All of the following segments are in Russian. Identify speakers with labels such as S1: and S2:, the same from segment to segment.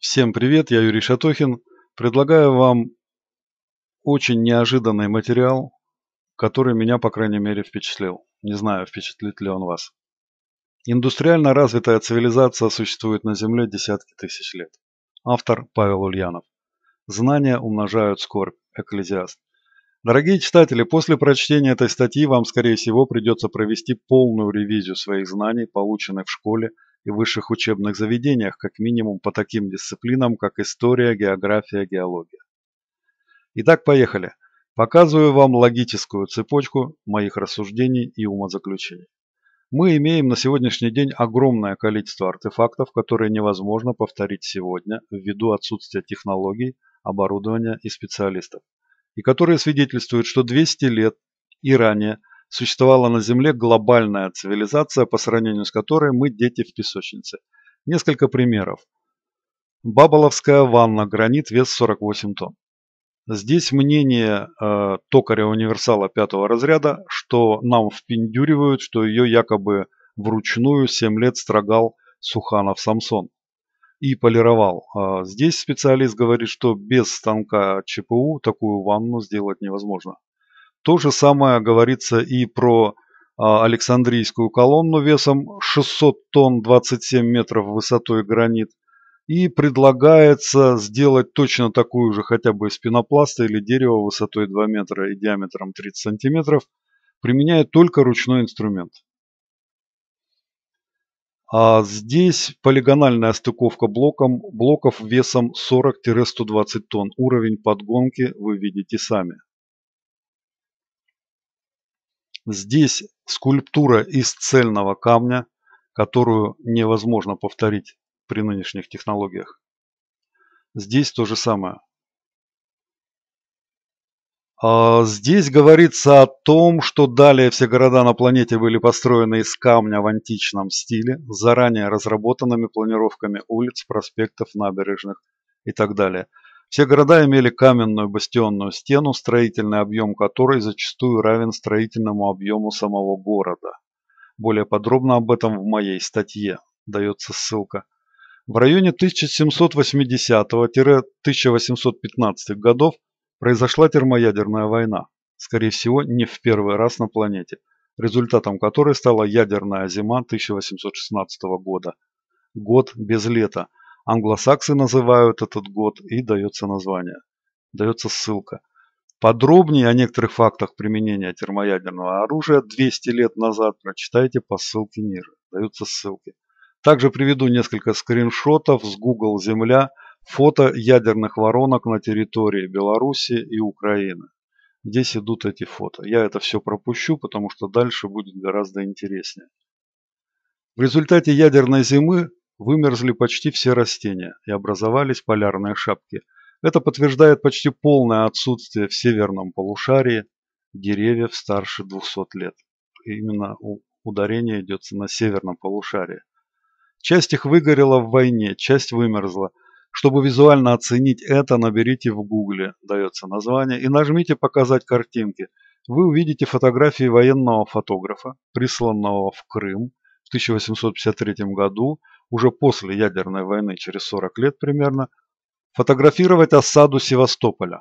S1: Всем привет, я Юрий Шатохин. Предлагаю вам очень неожиданный материал, который меня, по крайней мере, впечатлил. Не знаю, впечатлит ли он вас. Индустриально развитая цивилизация существует на Земле десятки тысяч лет. Автор Павел Ульянов. Знания умножают скорбь. Экклезиаст. Дорогие читатели, после прочтения этой статьи вам, скорее всего, придется провести полную ревизию своих знаний, полученных в школе, и высших учебных заведениях, как минимум по таким дисциплинам, как история, география, геология. Итак, поехали. Показываю вам логическую цепочку моих рассуждений и умозаключений. Мы имеем на сегодняшний день огромное количество артефактов, которые невозможно повторить сегодня ввиду отсутствия технологий, оборудования и специалистов, и которые свидетельствуют, что 200 лет и ранее – Существовала на Земле глобальная цивилизация, по сравнению с которой мы дети в песочнице. Несколько примеров. Баболовская ванна, гранит, вес 48 тонн. Здесь мнение э, токаря-универсала пятого разряда, что нам впендюривают, что ее якобы вручную 7 лет строгал Суханов Самсон и полировал. А здесь специалист говорит, что без станка ЧПУ такую ванну сделать невозможно. То же самое говорится и про а, Александрийскую колонну весом 600 тонн 27 метров высотой гранит. И предлагается сделать точно такую же хотя бы из пенопласта или дерева высотой 2 метра и диаметром 30 сантиметров, применяя только ручной инструмент. А здесь полигональная стыковка блоком, блоков весом 40-120 тонн. Уровень подгонки вы видите сами. Здесь скульптура из цельного камня, которую невозможно повторить при нынешних технологиях. Здесь то же самое. А здесь говорится о том, что далее все города на планете были построены из камня в античном стиле, заранее разработанными планировками улиц, проспектов, набережных и так далее. Все города имели каменную бастионную стену, строительный объем которой зачастую равен строительному объему самого города. Более подробно об этом в моей статье. Дается ссылка. В районе 1780-1815 годов произошла термоядерная война, скорее всего, не в первый раз на планете, результатом которой стала ядерная зима 1816 года. Год без лета – Англосаксы называют этот год и дается название. Дается ссылка. Подробнее о некоторых фактах применения термоядерного оружия 200 лет назад прочитайте по ссылке ниже. Даются ссылки. Также приведу несколько скриншотов с Google Земля, фото ядерных воронок на территории Беларуси и Украины. Здесь идут эти фото. Я это все пропущу, потому что дальше будет гораздо интереснее. В результате ядерной зимы Вымерзли почти все растения и образовались полярные шапки. Это подтверждает почти полное отсутствие в северном полушарии деревьев старше 200 лет. Именно ударение идет на северном полушарии. Часть их выгорела в войне, часть вымерзла. Чтобы визуально оценить это, наберите в гугле, дается название, и нажмите «Показать картинки». Вы увидите фотографии военного фотографа, присланного в Крым в 1853 году уже после ядерной войны, через 40 лет примерно, фотографировать осаду Севастополя.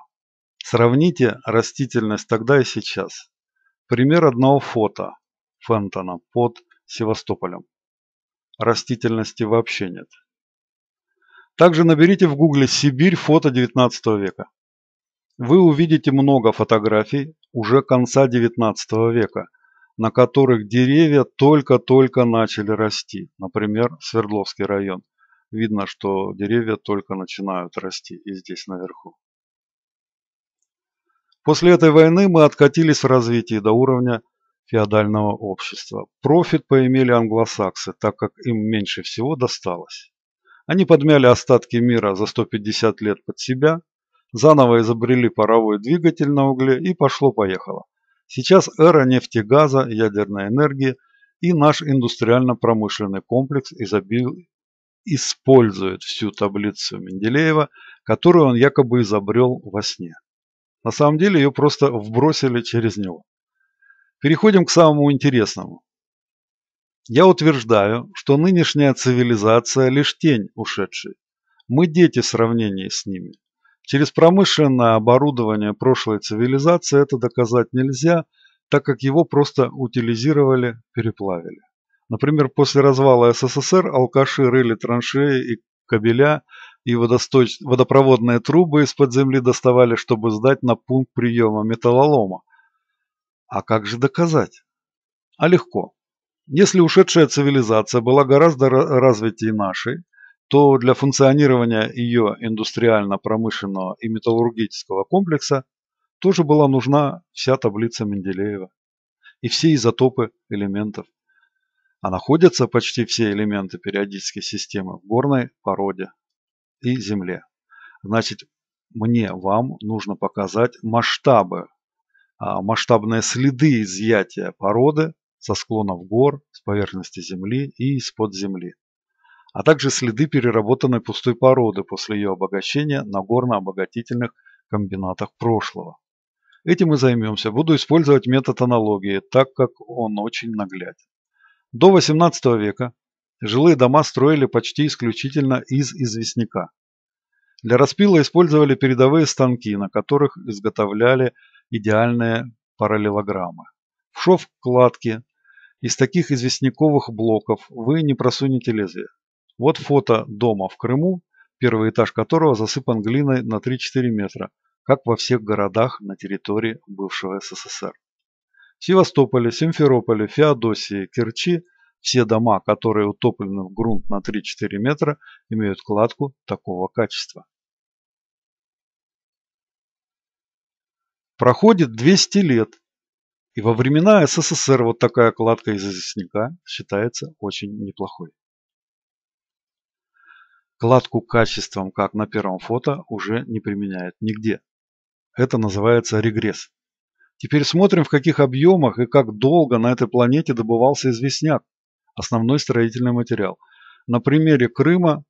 S1: Сравните растительность тогда и сейчас. Пример одного фото Фентона под Севастополем. Растительности вообще нет. Также наберите в гугле «Сибирь. Фото 19 века». Вы увидите много фотографий уже конца 19 века, на которых деревья только-только начали расти. Например, Свердловский район. Видно, что деревья только начинают расти и здесь наверху. После этой войны мы откатились в развитии до уровня феодального общества. Профит поимели англосаксы, так как им меньше всего досталось. Они подмяли остатки мира за 150 лет под себя, заново изобрели паровой двигатель на угле и пошло-поехало. Сейчас эра нефтегаза, ядерной энергии и наш индустриально-промышленный комплекс изобил... использует всю таблицу Менделеева, которую он якобы изобрел во сне. На самом деле ее просто вбросили через него. Переходим к самому интересному. Я утверждаю, что нынешняя цивилизация лишь тень ушедшей. Мы дети в сравнении с ними. Через промышленное оборудование прошлой цивилизации это доказать нельзя, так как его просто утилизировали, переплавили. Например, после развала СССР алкаши рыли траншеи и кабеля, и водосточ... водопроводные трубы из-под земли доставали, чтобы сдать на пункт приема металлолома. А как же доказать? А легко. Если ушедшая цивилизация была гораздо развитее нашей, то для функционирования ее индустриально-промышленного и металлургического комплекса тоже была нужна вся таблица Менделеева и все изотопы элементов. А находятся почти все элементы периодической системы в горной породе и земле. Значит, мне, вам нужно показать масштабы, а, масштабные следы изъятия породы со склонов гор, с поверхности земли и из-под земли а также следы переработанной пустой породы после ее обогащения на горно-обогатительных комбинатах прошлого. Этим и займемся. Буду использовать метод аналогии, так как он очень нагляден. До 18 века жилые дома строили почти исключительно из известняка. Для распила использовали передовые станки, на которых изготовляли идеальные параллелограммы. В шов кладки из таких известняковых блоков вы не просунете лезвие. Вот фото дома в Крыму, первый этаж которого засыпан глиной на 3-4 метра, как во всех городах на территории бывшего СССР. В Севастополе, Симферополе, Феодосии, Керчи все дома, которые утоплены в грунт на 3-4 метра, имеют кладку такого качества. Проходит 200 лет, и во времена СССР вот такая кладка из известняка считается очень неплохой. Кладку качеством, как на первом фото, уже не применяют нигде. Это называется регресс. Теперь смотрим, в каких объемах и как долго на этой планете добывался известняк, основной строительный материал. На примере Крыма,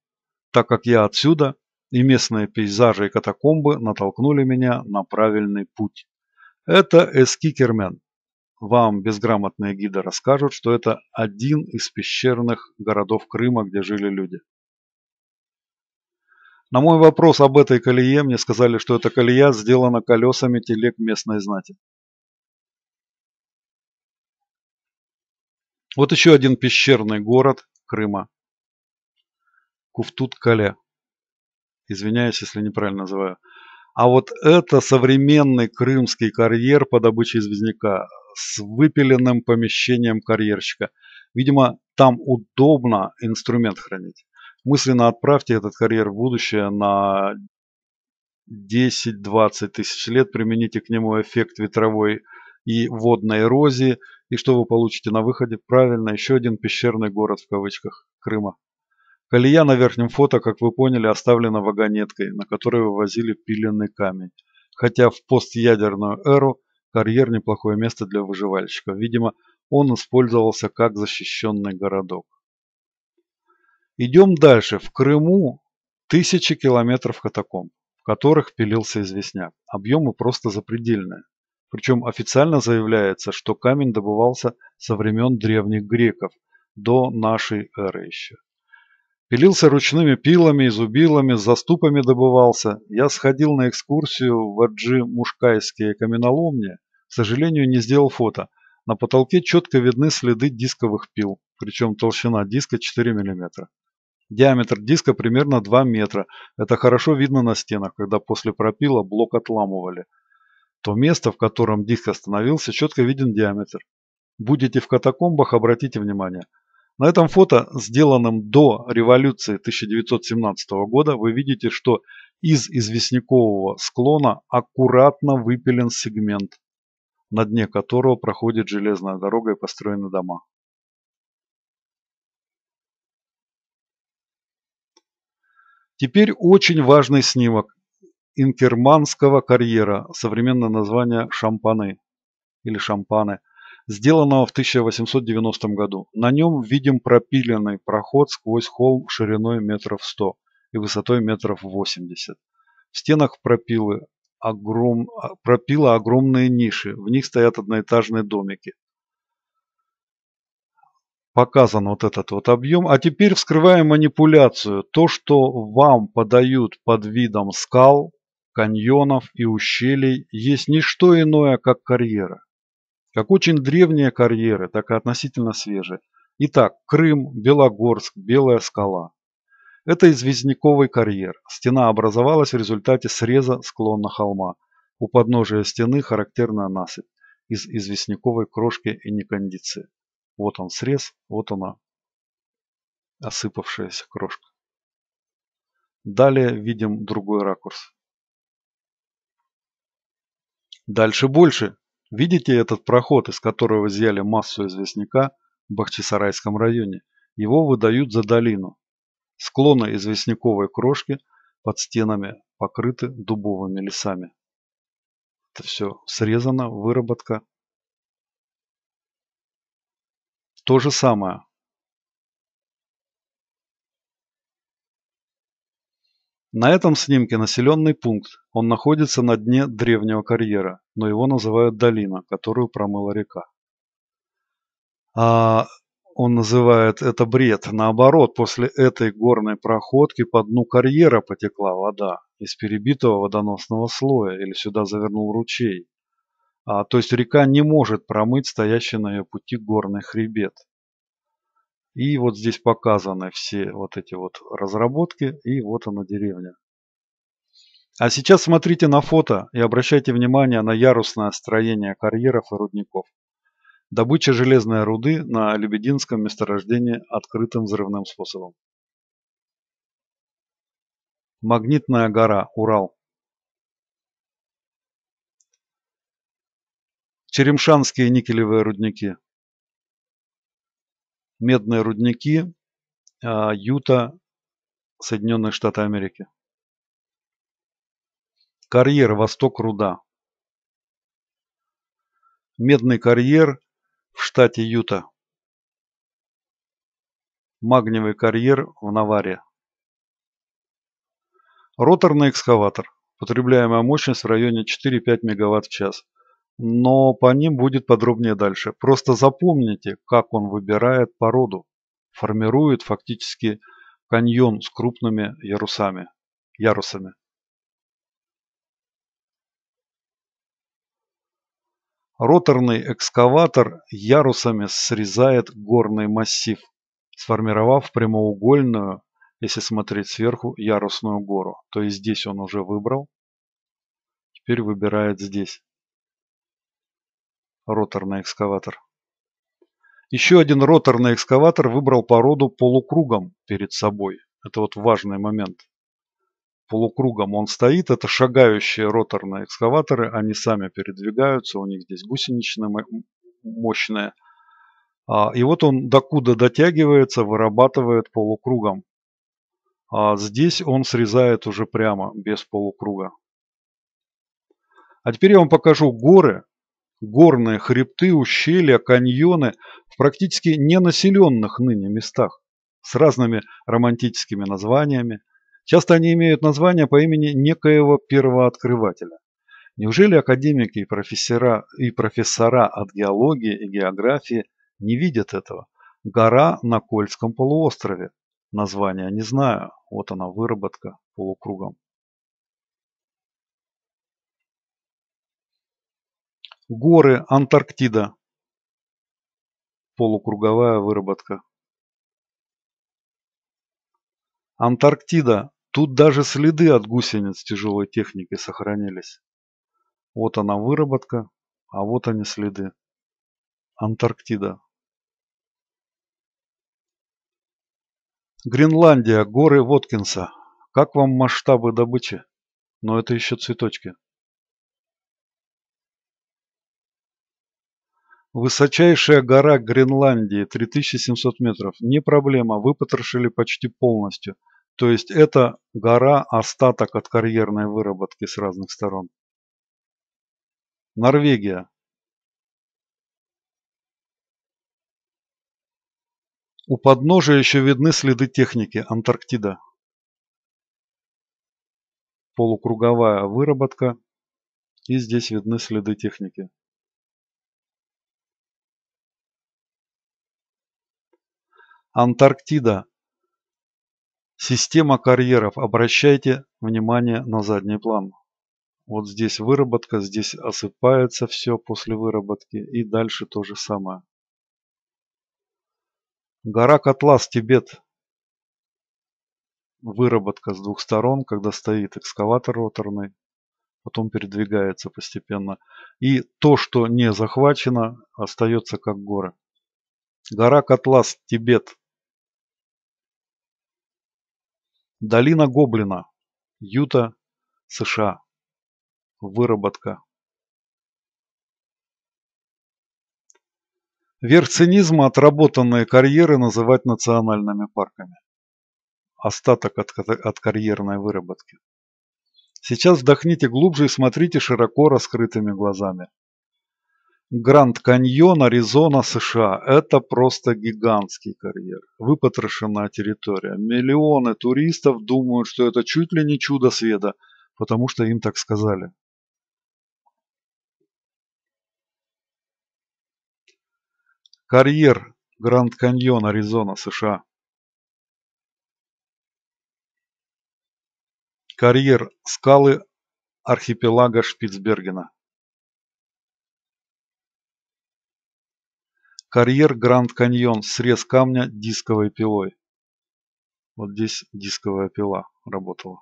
S1: так как я отсюда, и местные пейзажи и катакомбы натолкнули меня на правильный путь. Это Эскикермен. Вам безграмотные гиды расскажут, что это один из пещерных городов Крыма, где жили люди. На мой вопрос об этой колее мне сказали, что эта колея сделана колесами телег местной знати. Вот еще один пещерный город Крыма. Куфтут-Кале. Извиняюсь, если неправильно называю. А вот это современный крымский карьер по добыче известняка с выпиленным помещением карьерщика. Видимо, там удобно инструмент хранить мысленно отправьте этот карьер в будущее на 10-20 тысяч лет, примените к нему эффект ветровой и водной эрозии, и что вы получите на выходе? Правильно, еще один пещерный город в кавычках Крыма. Колея на верхнем фото, как вы поняли, оставлена вагонеткой, на которой вывозили пиленный камень. Хотя в постъядерную эру карьер неплохое место для выживальщика. Видимо, он использовался как защищенный городок. Идем дальше. В Крыму тысячи километров катакомб, в которых пилился известняк. Объемы просто запредельные. Причем официально заявляется, что камень добывался со времен древних греков до нашей эры еще. Пилился ручными пилами, и зубилами, изубилами, заступами добывался. Я сходил на экскурсию в Аджи Мушкайские каменоломни. К сожалению, не сделал фото. На потолке четко видны следы дисковых пил, причем толщина диска 4 миллиметра. Диаметр диска примерно 2 метра. Это хорошо видно на стенах, когда после пропила блок отламывали. То место, в котором диск остановился, четко виден диаметр. Будете в катакомбах, обратите внимание. На этом фото, сделанном до революции 1917 года, вы видите, что из известнякового склона аккуратно выпилен сегмент, на дне которого проходит железная дорога и построены дома. Теперь очень важный снимок инкерманского карьера, современное название Шампаны или Шампаны, сделанного в 1890 году. На нем видим пропиленный проход сквозь холм шириной метров 100 и высотой метров 80. В стенах пропилы огром... пропила огромные ниши, в них стоят одноэтажные домики показан вот этот вот объем. А теперь вскрываем манипуляцию. То, что вам подают под видом скал, каньонов и ущелий, есть не что иное, как карьера. Как очень древние карьеры, так и относительно свежие. Итак, Крым, Белогорск, Белая скала. Это известняковый карьер. Стена образовалась в результате среза склона холма. У подножия стены характерная насыпь из известняковой крошки и некондиции. Вот он срез, вот она, осыпавшаяся крошка. Далее видим другой ракурс. Дальше больше. Видите этот проход, из которого взяли массу известняка в Бахчисарайском районе? Его выдают за долину. Склоны известняковой крошки под стенами покрыты дубовыми лесами. Это все срезано, выработка то же самое На этом снимке населенный пункт, он находится на дне древнего карьера, но его называют долина, которую промыла река. А он называет это бред. Наоборот, после этой горной проходки по дну карьера потекла вода из перебитого водоносного слоя или сюда завернул ручей. А, то есть река не может промыть стоящий на ее пути горный хребет. И вот здесь показаны все вот эти вот разработки. И вот она деревня. А сейчас смотрите на фото и обращайте внимание на ярусное строение карьеров и рудников. Добыча железной руды на Лебединском месторождении открытым взрывным способом. Магнитная гора, Урал. Черемшанские никелевые рудники. Медные рудники а, Юта, Соединенные Штаты Америки. Карьер «Восток руда». Медный карьер в штате Юта. Магниевый карьер в Наваре. Роторный экскаватор. Потребляемая мощность в районе 4-5 мегаватт в час но по ним будет подробнее дальше. Просто запомните, как он выбирает породу, формирует фактически каньон с крупными ярусами, ярусами. Роторный экскаватор ярусами срезает горный массив, сформировав прямоугольную, если смотреть сверху, ярусную гору. То есть здесь он уже выбрал, теперь выбирает здесь роторный экскаватор. Еще один роторный экскаватор выбрал породу полукругом перед собой. Это вот важный момент. Полукругом он стоит, это шагающие роторные экскаваторы, они сами передвигаются, у них здесь гусеничные мощные. А, и вот он докуда дотягивается, вырабатывает полукругом. А здесь он срезает уже прямо, без полукруга. А теперь я вам покажу горы, горные хребты, ущелья, каньоны в практически ненаселенных ныне местах с разными романтическими названиями. Часто они имеют название по имени некоего первооткрывателя. Неужели академики и профессора, и профессора от геологии и географии не видят этого? Гора на Кольском полуострове. Название не знаю, вот она выработка полукругом. Горы Антарктида. Полукруговая выработка. Антарктида. Тут даже следы от гусениц тяжелой техники сохранились. Вот она выработка, а вот они следы. Антарктида. Гренландия, горы Воткинса. Как вам масштабы добычи? Но это еще цветочки. Высочайшая гора Гренландии, 3700 метров, не проблема, выпотрошили почти полностью. То есть это гора остаток от карьерной выработки с разных сторон. Норвегия. У подножия еще видны следы техники Антарктида. Полукруговая выработка. И здесь видны следы техники. Антарктида. Система карьеров. Обращайте внимание на задний план. Вот здесь выработка, здесь осыпается все после выработки и дальше то же самое. Гора Котлас, Тибет. Выработка с двух сторон, когда стоит экскаватор роторный, потом передвигается постепенно. И то, что не захвачено, остается как горы. Гора Котлас, Тибет. Долина Гоблина. Юта, США. Выработка. Верх цинизма отработанные карьеры называть национальными парками. Остаток от, от карьерной выработки. Сейчас вдохните глубже и смотрите широко раскрытыми глазами. Гранд Каньон, Аризона, США. Это просто гигантский карьер. Выпотрошенная территория. Миллионы туристов думают, что это чуть ли не чудо света, потому что им так сказали. Карьер Гранд Каньон, Аризона, США. Карьер скалы архипелага Шпицбергена. Карьер Гранд Каньон, срез камня дисковой пилой. Вот здесь дисковая пила работала.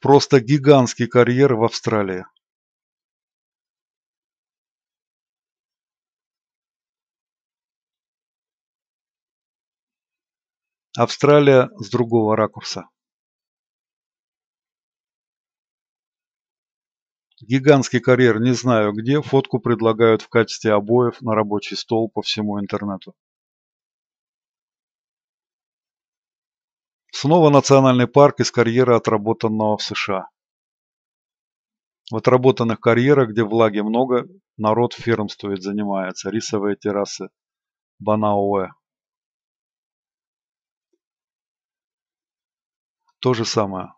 S1: Просто гигантский карьер в Австралии. Австралия с другого ракурса. Гигантский карьер «Не знаю где» фотку предлагают в качестве обоев на рабочий стол по всему интернету. Снова национальный парк из карьера, отработанного в США. В отработанных карьерах, где влаги много, народ фермствует, занимается. Рисовые террасы. Банауэ. То же самое.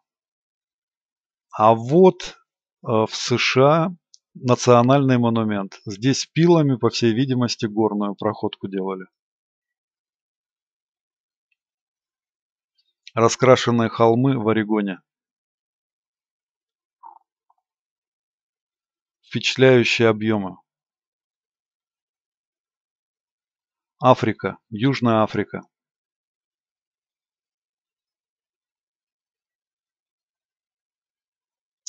S1: А вот Э, в США национальный монумент. Здесь пилами, по всей видимости, горную проходку делали. Раскрашенные холмы в Орегоне. Впечатляющие объемы. Африка, Южная Африка.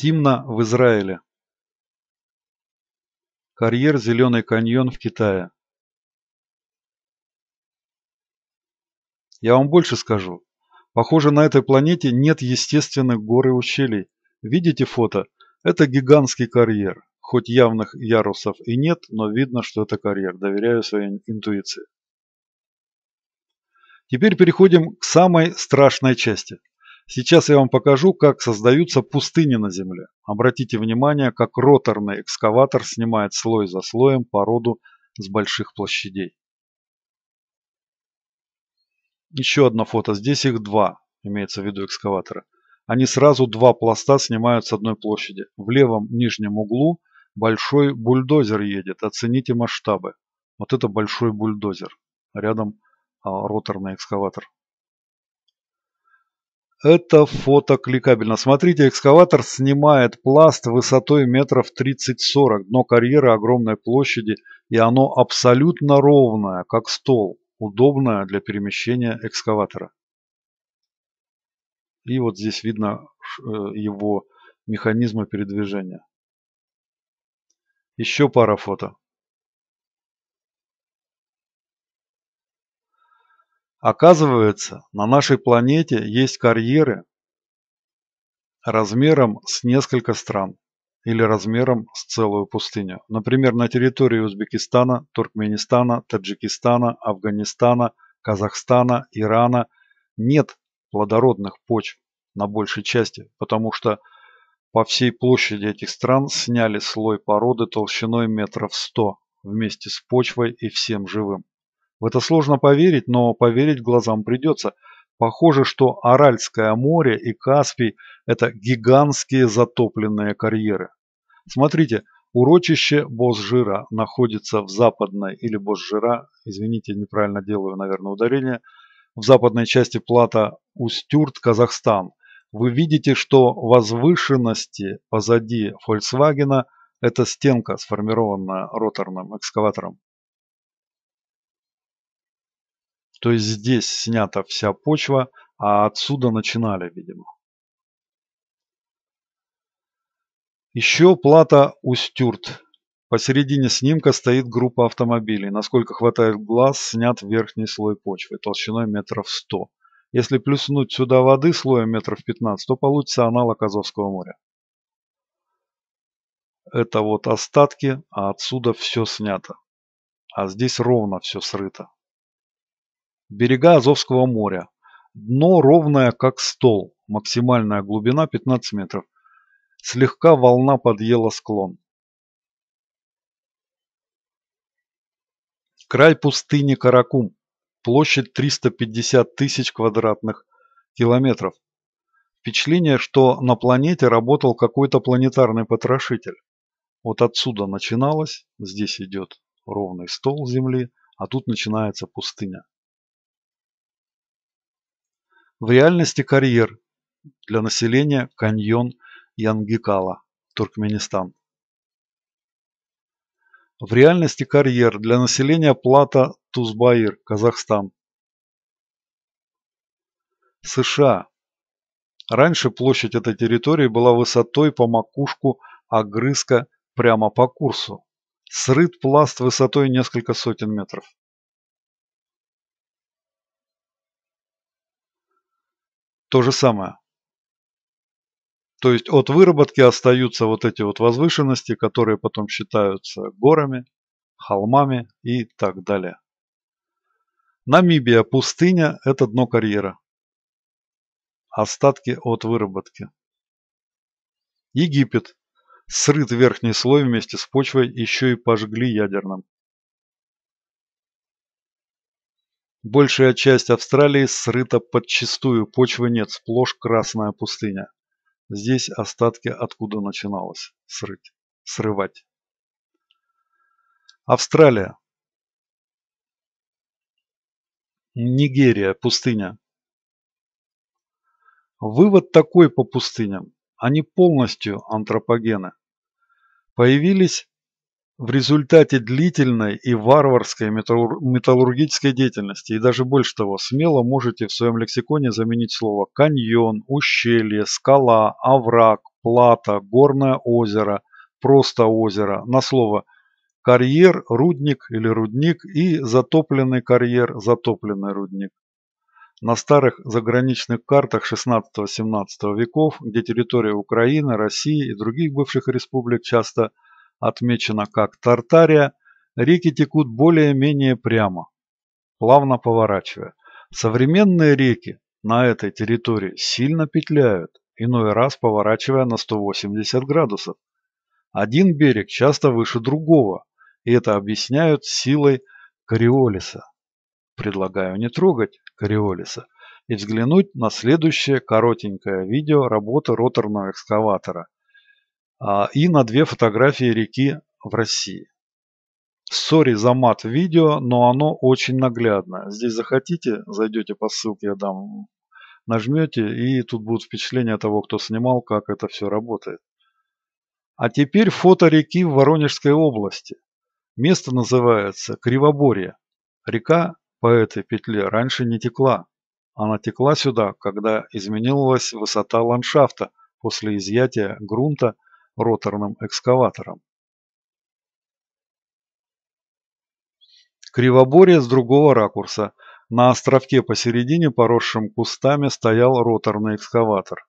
S1: Тимна в Израиле. Карьер «Зеленый каньон» в Китае. Я вам больше скажу. Похоже, на этой планете нет естественных гор и ущелий. Видите фото? Это гигантский карьер. Хоть явных ярусов и нет, но видно, что это карьер. Доверяю своей интуиции. Теперь переходим к самой страшной части – Сейчас я вам покажу, как создаются пустыни на Земле. Обратите внимание, как роторный экскаватор снимает слой за слоем породу с больших площадей. Еще одно фото. Здесь их два, имеется в виду экскаватора. Они сразу два пласта снимают с одной площади. В левом нижнем углу большой бульдозер едет. Оцените масштабы. Вот это большой бульдозер. Рядом а, роторный экскаватор. Это фото кликабельно. Смотрите, экскаватор снимает пласт высотой метров 30-40. Дно карьера огромной площади, и оно абсолютно ровное, как стол, удобное для перемещения экскаватора. И вот здесь видно э, его механизмы передвижения. Еще пара фото. Оказывается, на нашей планете есть карьеры размером с несколько стран или размером с целую пустыню. Например, на территории Узбекистана, Туркменистана, Таджикистана, Афганистана, Казахстана, Ирана нет плодородных почв на большей части, потому что по всей площади этих стран сняли слой породы толщиной метров 100 вместе с почвой и всем живым. В это сложно поверить, но поверить глазам придется. Похоже, что Аральское море и Каспий – это гигантские затопленные карьеры. Смотрите, урочище Босжира находится в западной, или Босжира, извините, неправильно делаю, наверное, ударение, в западной части плата Устюрт, Казахстан. Вы видите, что возвышенности позади Фольксвагена – это стенка, сформированная роторным экскаватором. То есть здесь снята вся почва, а отсюда начинали, видимо. Еще плата Устюрт. Посередине снимка стоит группа автомобилей. Насколько хватает глаз, снят верхний слой почвы толщиной метров 100. Если плюснуть сюда воды слоем метров 15, то получится аналог Азовского моря. Это вот остатки, а отсюда все снято. А здесь ровно все срыто. Берега Азовского моря. Дно ровное, как стол, максимальная глубина 15 метров. Слегка волна подъела склон. Край пустыни Каракум. Площадь 350 тысяч квадратных километров. Впечатление, что на планете работал какой-то планетарный потрошитель. Вот отсюда начиналось, здесь идет ровный стол Земли, а тут начинается пустыня. В реальности карьер для населения каньон Янгикала, Туркменистан. В реальности карьер для населения плата Тузбаир, Казахстан. США. Раньше площадь этой территории была высотой по макушку огрызка прямо по курсу. Срыт пласт высотой несколько сотен метров. то же самое. То есть от выработки остаются вот эти вот возвышенности, которые потом считаются горами, холмами и так далее. Намибия, пустыня – это дно карьера. Остатки от выработки. Египет. Срыт верхний слой вместе с почвой еще и пожгли ядерным. Большая часть Австралии срыта подчистую, почвы нет, сплошь красная пустыня. Здесь остатки откуда начиналось срыть, срывать. Австралия. Нигерия, пустыня. Вывод такой по пустыням. Они полностью антропогены. Появились в результате длительной и варварской металлургической деятельности, и даже больше того, смело можете в своем лексиконе заменить слово каньон, ущелье, скала, овраг, плата, горное озеро, просто озеро на слово карьер, рудник или рудник и затопленный карьер, затопленный рудник. На старых заграничных картах 16-17 веков, где территория Украины, России и других бывших республик часто – отмечена как Тартария, реки текут более-менее прямо, плавно поворачивая. Современные реки на этой территории сильно петляют, иной раз поворачивая на 180 градусов. Один берег часто выше другого, и это объясняют силой Кориолиса. Предлагаю не трогать Кориолиса и взглянуть на следующее коротенькое видео работы роторного экскаватора – а, и на две фотографии реки в России. Сори за мат видео, но оно очень наглядно. Здесь захотите, зайдете по ссылке, я дам, нажмете, и тут будут впечатления того, кто снимал, как это все работает. А теперь фото реки в Воронежской области. Место называется Кривоборье. Река по этой петле раньше не текла. Она текла сюда, когда изменилась высота ландшафта после изъятия грунта – роторным экскаватором. Кривоборье с другого ракурса. На островке посередине, поросшим кустами, стоял роторный экскаватор.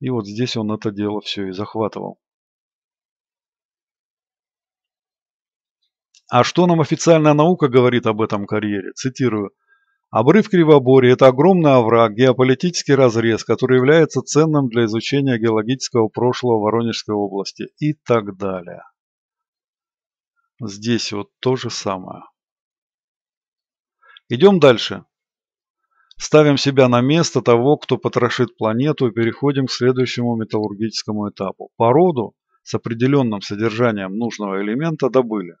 S1: И вот здесь он это дело все и захватывал. А что нам официальная наука говорит об этом карьере? Цитирую. Обрыв Кривоборья – это огромный овраг, геополитический разрез, который является ценным для изучения геологического прошлого Воронежской области и так далее. Здесь вот то же самое. Идем дальше. Ставим себя на место того, кто потрошит планету и переходим к следующему металлургическому этапу. Породу с определенным содержанием нужного элемента добыли.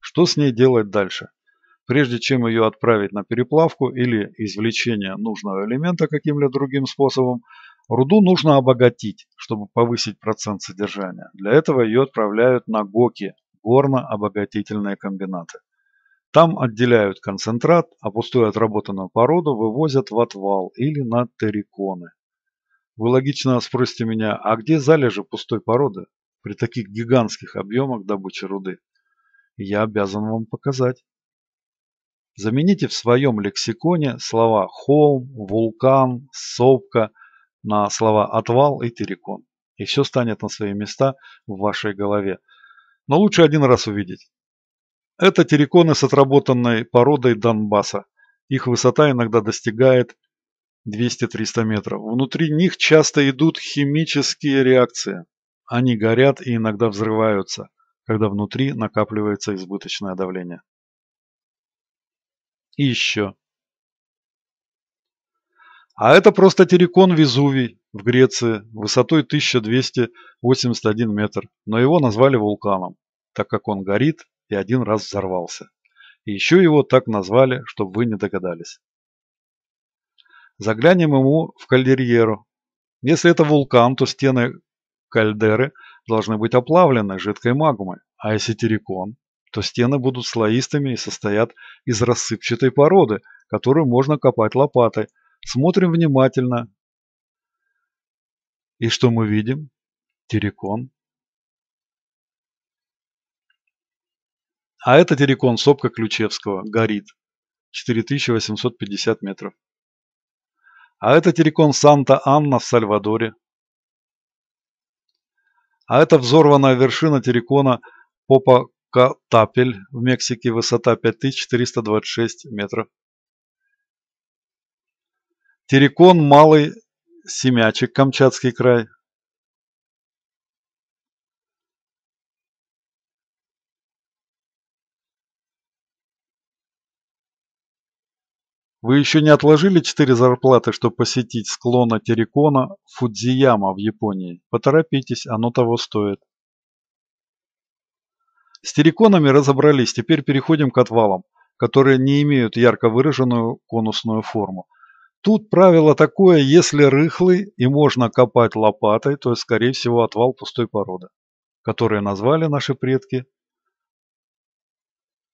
S1: Что с ней делать дальше? Прежде чем ее отправить на переплавку или извлечение нужного элемента каким-либо другим способом, руду нужно обогатить, чтобы повысить процент содержания. Для этого ее отправляют на ГОКи – горно-обогатительные комбинаты. Там отделяют концентрат, а пустую отработанную породу вывозят в отвал или на терриконы. Вы логично спросите меня, а где залежи пустой породы при таких гигантских объемах добычи руды? Я обязан вам показать. Замените в своем лексиконе слова «холм», «вулкан», «сопка» на слова «отвал» и «террикон». И все станет на свои места в вашей голове. Но лучше один раз увидеть. Это терриконы с отработанной породой Донбасса. Их высота иногда достигает 200-300 метров. Внутри них часто идут химические реакции. Они горят и иногда взрываются, когда внутри накапливается избыточное давление и еще. А это просто террикон Везувий в Греции высотой 1281 метр, но его назвали вулканом, так как он горит и один раз взорвался. И еще его так назвали, чтобы вы не догадались. Заглянем ему в кальдерьеру. Если это вулкан, то стены кальдеры должны быть оплавлены жидкой магмой, а если террикон, то стены будут слоистыми и состоят из рассыпчатой породы, которую можно копать лопатой. Смотрим внимательно. И что мы видим? Террикон. А это террикон сопка Ключевского, горит. 4850 метров. А это террикон Санта-Анна в Сальвадоре. А это взорванная вершина террикона Попа Катапель в Мексике, высота 5426 метров. Терекон Малый Семячек, Камчатский край. Вы еще не отложили 4 зарплаты, чтобы посетить склона Терекона Фудзияма в Японии? Поторопитесь, оно того стоит. С терриконами разобрались, теперь переходим к отвалам, которые не имеют ярко выраженную конусную форму. Тут правило такое, если рыхлый и можно копать лопатой, то есть, скорее всего, отвал пустой породы, которые назвали наши предки,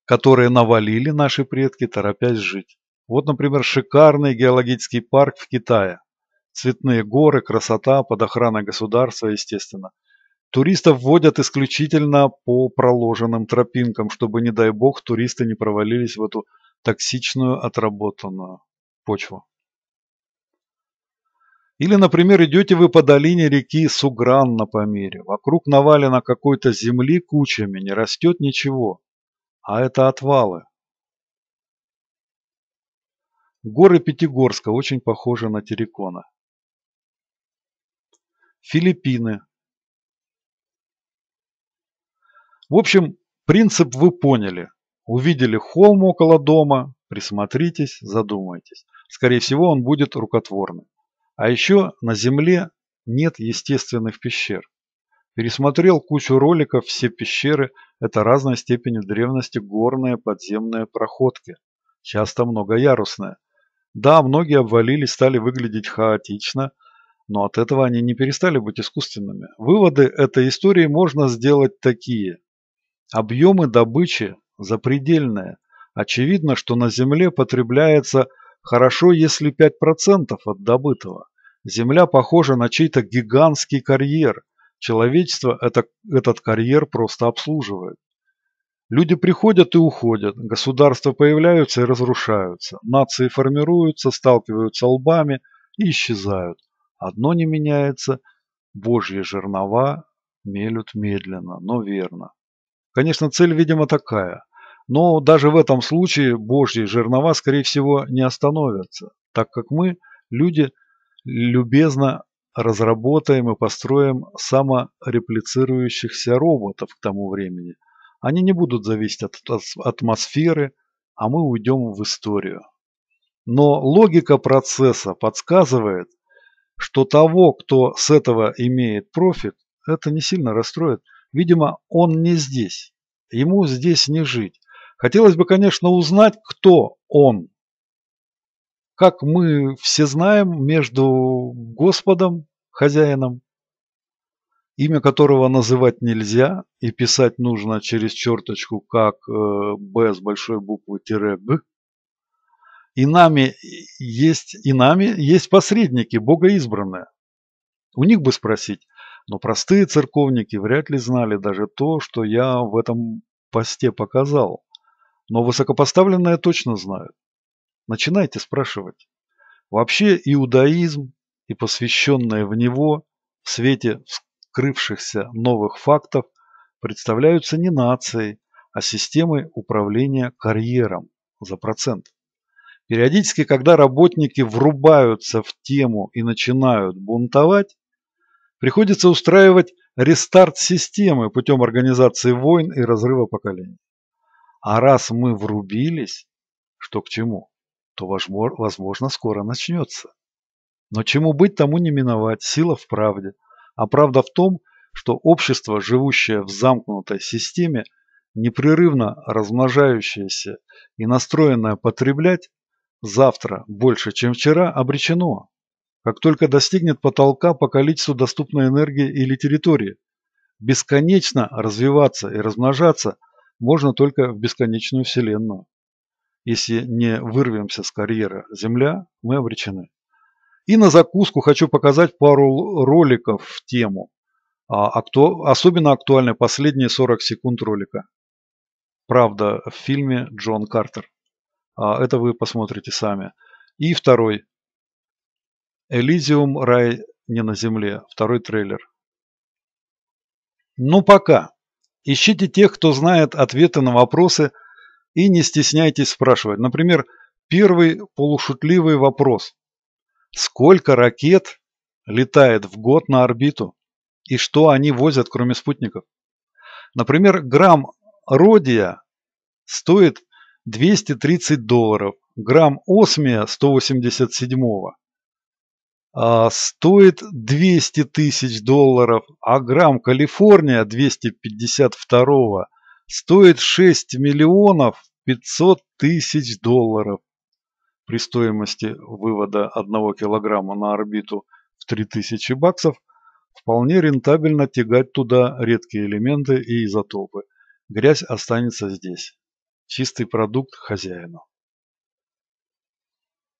S1: которые навалили наши предки, торопясь жить. Вот, например, шикарный геологический парк в Китае. Цветные горы, красота, под охраной государства, естественно. Туристов вводят исключительно по проложенным тропинкам, чтобы, не дай бог, туристы не провалились в эту токсичную отработанную почву. Или, например, идете вы по долине реки Сугран на Памире. Вокруг навалена какой-то земли кучами, не растет ничего. А это отвалы. Горы Пятигорска очень похожи на Террикона. Филиппины. В общем, принцип вы поняли. Увидели холм около дома, присмотритесь, задумайтесь. Скорее всего, он будет рукотворным. А еще на Земле нет естественных пещер. Пересмотрел кучу роликов, все пещеры – это разной степени древности горные подземные проходки, часто многоярусные. Да, многие обвалились, стали выглядеть хаотично, но от этого они не перестали быть искусственными. Выводы этой истории можно сделать такие. Объемы добычи запредельные. Очевидно, что на Земле потребляется хорошо, если 5% от добытого. Земля похожа на чей-то гигантский карьер. Человечество это, этот карьер просто обслуживает. Люди приходят и уходят, государства появляются и разрушаются, нации формируются, сталкиваются лбами и исчезают. Одно не меняется – божьи жернова мелют медленно, но верно. Конечно, цель, видимо, такая. Но даже в этом случае божьи жернова, скорее всего, не остановятся, так как мы, люди, любезно разработаем и построим самореплицирующихся роботов к тому времени. Они не будут зависеть от атмосферы, а мы уйдем в историю. Но логика процесса подсказывает, что того, кто с этого имеет профит, это не сильно расстроит – Видимо, он не здесь. Ему здесь не жить. Хотелось бы, конечно, узнать, кто он. Как мы все знаем, между Господом, хозяином, имя которого называть нельзя и писать нужно через черточку как э, Б с большой буквы тире Г. И нами есть, и нами есть посредники, богоизбранные. У них бы спросить, но простые церковники вряд ли знали даже то, что я в этом посте показал. Но высокопоставленные точно знают. Начинайте спрашивать. Вообще иудаизм и посвященные в него в свете вскрывшихся новых фактов представляются не нацией, а системой управления карьером за процент. Периодически, когда работники врубаются в тему и начинают бунтовать, Приходится устраивать рестарт системы путем организации войн и разрыва поколений. А раз мы врубились, что к чему, то, возможно, скоро начнется. Но чему быть, тому не миновать, сила в правде. А правда в том, что общество, живущее в замкнутой системе, непрерывно размножающееся и настроенное потреблять, завтра больше, чем вчера, обречено как только достигнет потолка по количеству доступной энергии или территории. Бесконечно развиваться и размножаться можно только в бесконечную Вселенную. Если не вырвемся с карьера Земля, мы обречены. И на закуску хочу показать пару роликов в тему. А акту... Особенно актуальны последние 40 секунд ролика. Правда, в фильме Джон Картер. А это вы посмотрите сами. И второй Элизиум рай не на земле. Второй трейлер. Ну пока. Ищите тех, кто знает ответы на вопросы и не стесняйтесь спрашивать. Например, первый полушутливый вопрос. Сколько ракет летает в год на орбиту? И что они возят, кроме спутников? Например, грамм родия стоит 230 долларов, грамм осмия 187 а, стоит 200 тысяч долларов, а грамм Калифорния 252 стоит 6 миллионов 500 тысяч долларов. При стоимости вывода 1 килограмма на орбиту в 3000 баксов вполне рентабельно тягать туда редкие элементы и изотопы. Грязь останется здесь. Чистый продукт хозяину.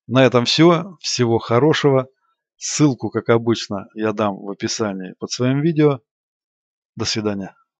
S1: На этом все. Всего хорошего. Ссылку, как обычно, я дам в описании под своим видео. До свидания.